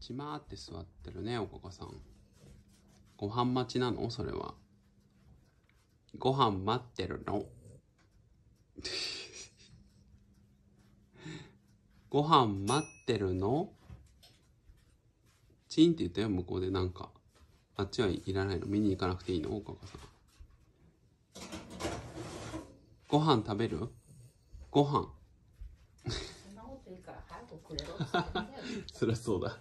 ちまーって座ってるね、おこかさん。ご飯待ちなのそれは。ご飯待ってるの ご飯待ってるのチンって言ったよ、向こうでなんか。あっちはいらないの見に行かなくていいのおかかさん。ご飯食べるご飯 そりゃそうだ